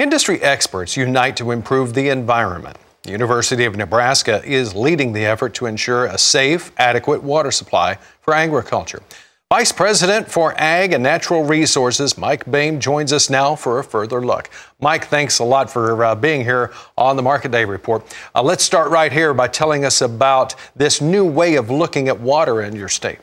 Industry experts unite to improve the environment. The University of Nebraska is leading the effort to ensure a safe, adequate water supply for agriculture. Vice President for Ag and Natural Resources, Mike Bain, joins us now for a further look. Mike, thanks a lot for uh, being here on the Market Day Report. Uh, let's start right here by telling us about this new way of looking at water in your state.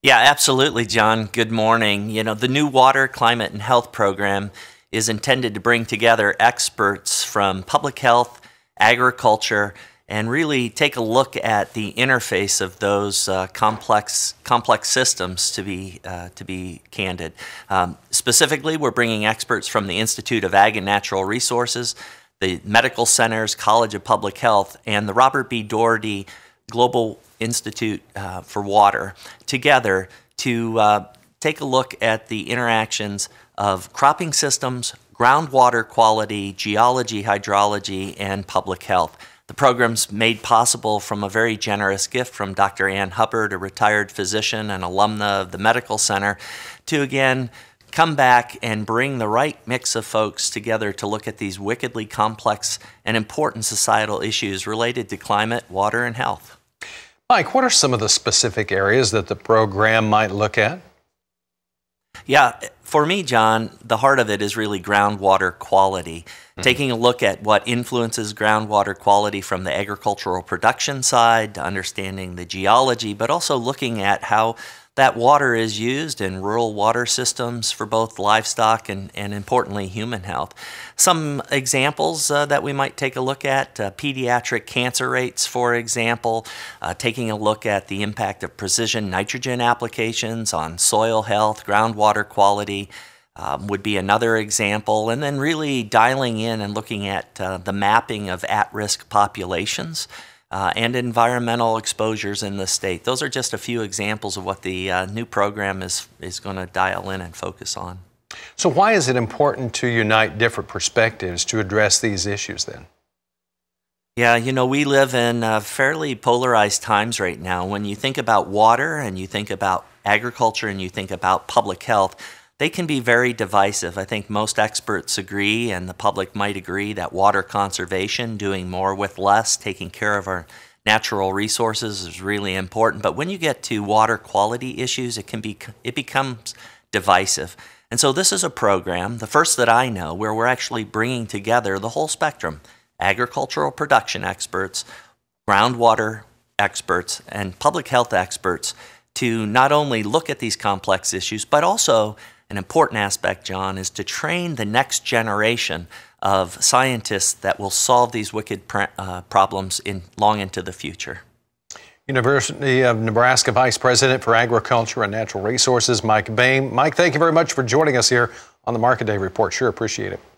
Yeah, absolutely, John. Good morning. You know, the new Water, Climate, and Health program is intended to bring together experts from public health, agriculture, and really take a look at the interface of those uh, complex complex systems. To be uh, to be candid, um, specifically, we're bringing experts from the Institute of Ag and Natural Resources, the medical centers, College of Public Health, and the Robert B. Doherty Global Institute uh, for Water together to uh, take a look at the interactions of cropping systems, groundwater quality, geology, hydrology, and public health. The program's made possible from a very generous gift from Dr. Ann Hubbard, a retired physician and alumna of the Medical Center, to again come back and bring the right mix of folks together to look at these wickedly complex and important societal issues related to climate, water, and health. Mike, what are some of the specific areas that the program might look at? Yeah, for me, John, the heart of it is really groundwater quality mm-hmm. taking a look at what influences groundwater quality from the agricultural production side to understanding the geology, but also looking at how that water is used in rural water systems for both livestock and, and importantly, human health. Some examples uh, that we might take a look at uh, pediatric cancer rates, for example, uh, taking a look at the impact of precision nitrogen applications on soil health, groundwater quality um, would be another example. And then really dialing in and looking at uh, the mapping of at-risk populations uh, and environmental exposures in the state. Those are just a few examples of what the uh, new program is, is going to dial in and focus on. So why is it important to unite different perspectives to address these issues then? Yeah, you know, we live in uh, fairly polarized times right now. When you think about water and you think about agriculture and you think about public health, they can be very divisive. I think most experts agree, and the public might agree, that water conservation, doing more with less, taking care of our natural resources is really important. But when you get to water quality issues, it can be it becomes divisive. And so this is a program, the first that I know, where we're actually bringing together the whole spectrum: agricultural production experts, groundwater experts, and public health experts to not only look at these complex issues, but also an important aspect, John, is to train the next generation of scientists that will solve these wicked pr uh, problems in, long into the future. University of Nebraska Vice President for Agriculture and Natural Resources, Mike Bain. Mike, thank you very much for joining us here on the Market Day Report. Sure appreciate it.